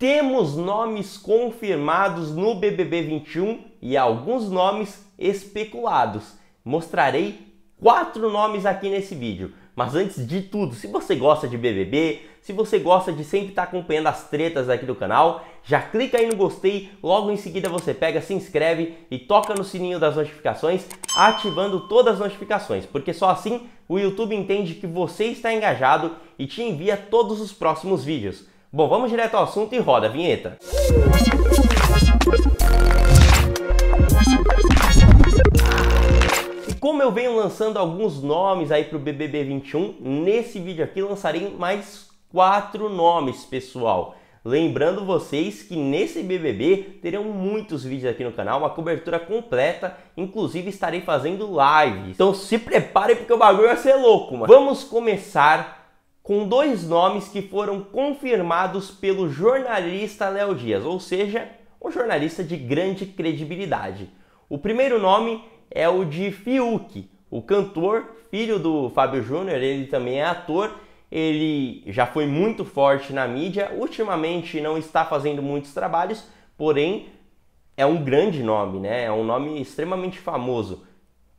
Temos nomes confirmados no BBB 21 e alguns nomes especulados. Mostrarei quatro nomes aqui nesse vídeo. Mas antes de tudo, se você gosta de BBB, se você gosta de sempre estar acompanhando as tretas aqui do canal, já clica aí no gostei, logo em seguida você pega, se inscreve e toca no sininho das notificações, ativando todas as notificações, porque só assim o YouTube entende que você está engajado e te envia todos os próximos vídeos. Bom, vamos direto ao assunto e roda a vinheta. E como eu venho lançando alguns nomes aí para o BBB 21, nesse vídeo aqui lançarei mais quatro nomes, pessoal. Lembrando vocês que nesse BBB terão muitos vídeos aqui no canal, uma cobertura completa, inclusive estarei fazendo lives. Então se prepare porque o bagulho vai ser louco, mano. Vamos começar com dois nomes que foram confirmados pelo jornalista Léo Dias, ou seja, um jornalista de grande credibilidade. O primeiro nome é o de Fiuk, o cantor, filho do Fábio Júnior, ele também é ator, ele já foi muito forte na mídia, ultimamente não está fazendo muitos trabalhos, porém é um grande nome, né? É um nome extremamente famoso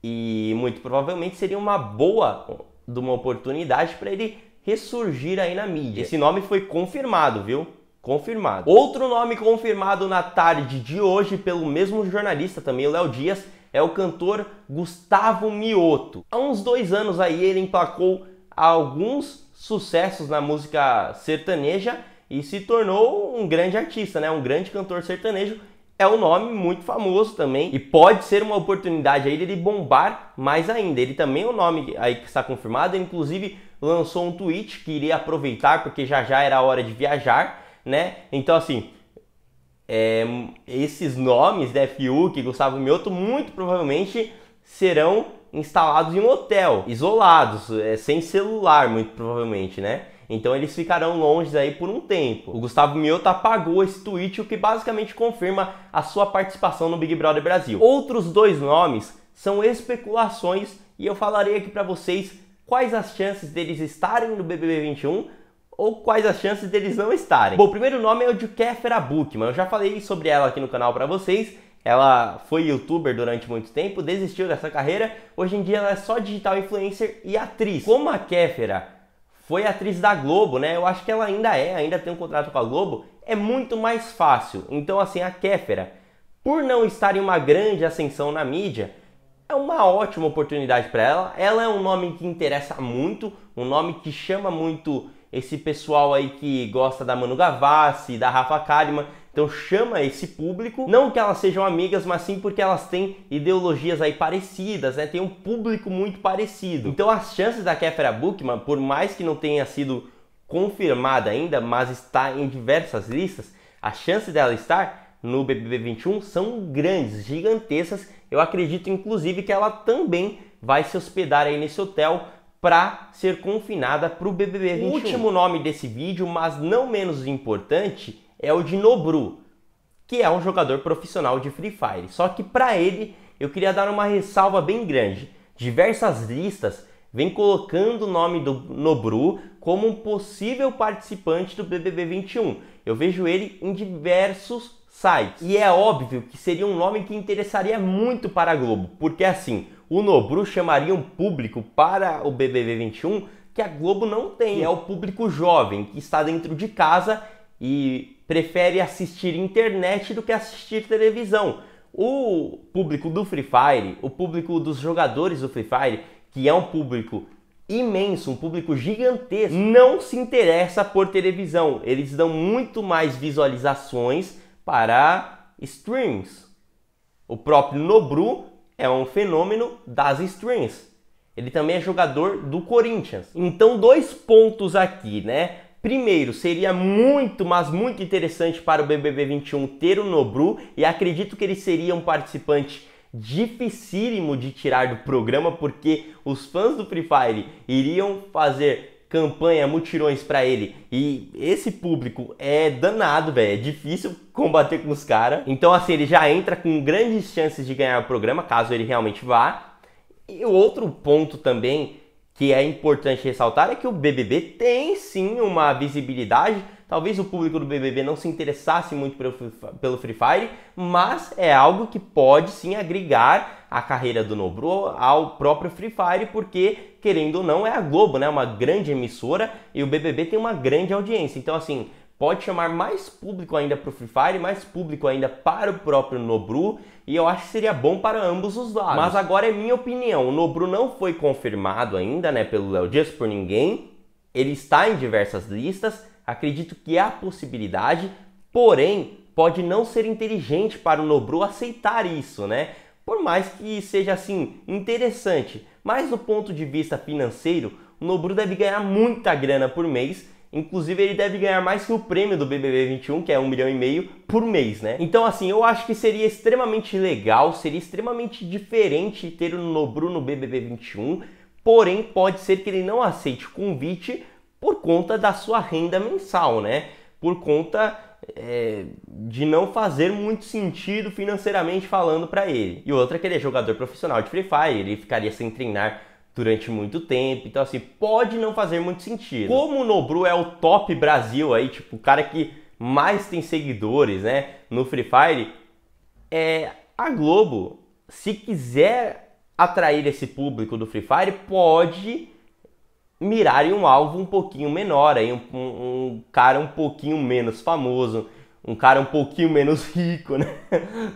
e muito provavelmente seria uma boa de uma oportunidade para ele ressurgir aí na mídia. Esse nome foi confirmado, viu? Confirmado. Outro nome confirmado na tarde de hoje pelo mesmo jornalista também, o Léo Dias, é o cantor Gustavo Mioto. Há uns dois anos aí ele emplacou alguns sucessos na música sertaneja e se tornou um grande artista, né? Um grande cantor sertanejo é um nome muito famoso também e pode ser uma oportunidade aí dele bombar mais ainda. Ele também é um nome aí que está confirmado, ele, inclusive lançou um tweet que iria aproveitar porque já já era hora de viajar, né? Então assim, é, esses nomes, né, Fiuk, Gustavo Mioto, muito provavelmente serão instalados em um hotel, isolados, é, sem celular, muito provavelmente, né? Então eles ficarão longe aí por um tempo. O Gustavo Mioto apagou esse tweet, o que basicamente confirma a sua participação no Big Brother Brasil. Outros dois nomes são especulações e eu falarei aqui para vocês quais as chances deles estarem no BBB 21 ou quais as chances deles não estarem. Bom, o primeiro nome é o de Kéfera Bookman. Eu já falei sobre ela aqui no canal para vocês. Ela foi youtuber durante muito tempo, desistiu dessa carreira. Hoje em dia ela é só digital influencer e atriz. Como a Kéfera foi atriz da Globo, né? Eu acho que ela ainda é, ainda tem um contrato com a Globo. É muito mais fácil. Então, assim, a Kéfera, por não estar em uma grande ascensão na mídia, é uma ótima oportunidade para ela. Ela é um nome que interessa muito, um nome que chama muito esse pessoal aí que gosta da Manu Gavassi, da Rafa Kalimann, então chama esse público, não que elas sejam amigas, mas sim porque elas têm ideologias aí parecidas, né? Tem um público muito parecido. Então as chances da Kefra Bookman, por mais que não tenha sido confirmada ainda, mas está em diversas listas, as chances dela estar no BBB 21 são grandes, gigantescas. Eu acredito inclusive que ela também vai se hospedar aí nesse hotel para ser confinada para o BBB 21. O último nome desse vídeo, mas não menos importante, é o de Nobru, que é um jogador profissional de Free Fire. Só que para ele, eu queria dar uma ressalva bem grande. Diversas listas vêm colocando o nome do Nobru como um possível participante do BBB 21. Eu vejo ele em diversos sites. E é óbvio que seria um nome que interessaria muito para a Globo, porque assim, o Nobru chamaria um público para o BBB 21 que a Globo não tem, que é o público jovem que está dentro de casa e prefere assistir internet do que assistir televisão. O público do Free Fire, o público dos jogadores do Free Fire, que é um público imenso, um público gigantesco, não se interessa por televisão. Eles dão muito mais visualizações para streams. O próprio Nobru é um fenômeno das strings. Ele também é jogador do Corinthians. Então, dois pontos aqui, né? Primeiro, seria muito, mas muito interessante para o BBB 21 ter o Nobru e acredito que ele seria um participante dificílimo de tirar do programa porque os fãs do Free Fire iriam fazer campanha, mutirões para ele. E esse público é danado, velho. É difícil combater com os caras. Então, assim, ele já entra com grandes chances de ganhar o programa, caso ele realmente vá. E o outro ponto também que é importante ressaltar é que o BBB tem sim uma visibilidade Talvez o público do BBB não se interessasse muito pelo Free Fire, mas é algo que pode sim agregar a carreira do Nobro ao próprio Free Fire, porque querendo ou não é a Globo, né? Uma grande emissora e o BBB tem uma grande audiência. Então assim, pode chamar mais público ainda para o Free Fire, mais público ainda para o próprio Nobru, e eu acho que seria bom para ambos os lados. Mas agora é minha opinião, o Nobru não foi confirmado ainda, né, pelo Léo Dias por ninguém. Ele está em diversas listas, Acredito que há possibilidade, porém, pode não ser inteligente para o Nobru aceitar isso, né? Por mais que seja assim interessante, mas do ponto de vista financeiro, o Nobru deve ganhar muita grana por mês. Inclusive, ele deve ganhar mais que o prêmio do BBB 21, que é um milhão e meio por mês, né? Então, assim, eu acho que seria extremamente legal, seria extremamente diferente ter o Nobru no BBB 21. Porém, pode ser que ele não aceite o convite por conta da sua renda mensal, né? Por conta é, de não fazer muito sentido financeiramente falando para ele. E outra que ele é jogador profissional de Free Fire, ele ficaria sem treinar durante muito tempo, então assim, pode não fazer muito sentido. Como o Nobru é o top Brasil aí, tipo, o cara que mais tem seguidores, né, no Free Fire, é, a Globo, se quiser atrair esse público do Free Fire, pode mirarem um alvo um pouquinho menor, aí um, um, um, cara um pouquinho menos famoso, um cara um pouquinho menos rico, né?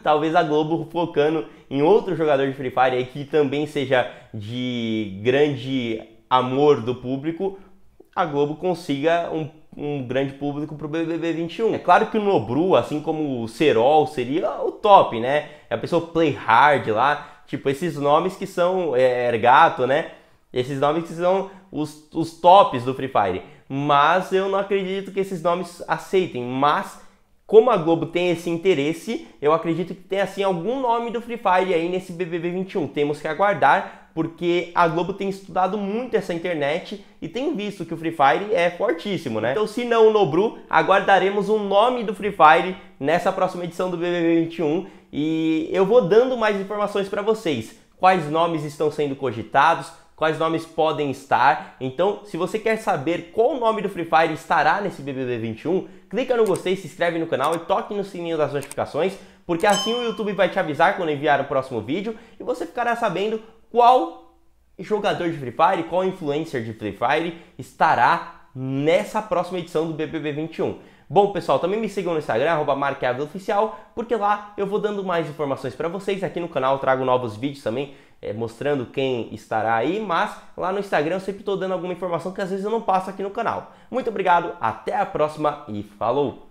Talvez a Globo focando em outro jogador de Free Fire aí que também seja de grande amor do público, a Globo consiga um, um grande público para o BBB 21. É claro que o Nobru, assim como o Serol, seria o top, né? É a pessoa play hard lá, tipo esses nomes que são é, Ergato, né? Esses nomes que são os, os tops do Free Fire. Mas eu não acredito que esses nomes aceitem. Mas, como a Globo tem esse interesse, eu acredito que tem assim algum nome do Free Fire aí nesse BBB 21. Temos que aguardar, porque a Globo tem estudado muito essa internet e tem visto que o Free Fire é fortíssimo, né? Então, se não o Nobru, aguardaremos o um nome do Free Fire nessa próxima edição do BBB 21 e eu vou dando mais informações para vocês. Quais nomes estão sendo cogitados? quais nomes podem estar. Então, se você quer saber qual nome do Free Fire estará nesse BBB 21, clica no gostei, se inscreve no canal e toque no sininho das notificações, porque assim o YouTube vai te avisar quando enviar o próximo vídeo e você ficará sabendo qual jogador de Free Fire, qual influencer de Free Fire estará nessa próxima edição do BBB 21. Bom, pessoal, também me sigam no Instagram, arroba porque lá eu vou dando mais informações para vocês. Aqui no canal trago novos vídeos também, é, mostrando quem estará aí, mas lá no Instagram eu sempre estou dando alguma informação que às vezes eu não passo aqui no canal. Muito obrigado, até a próxima e falou!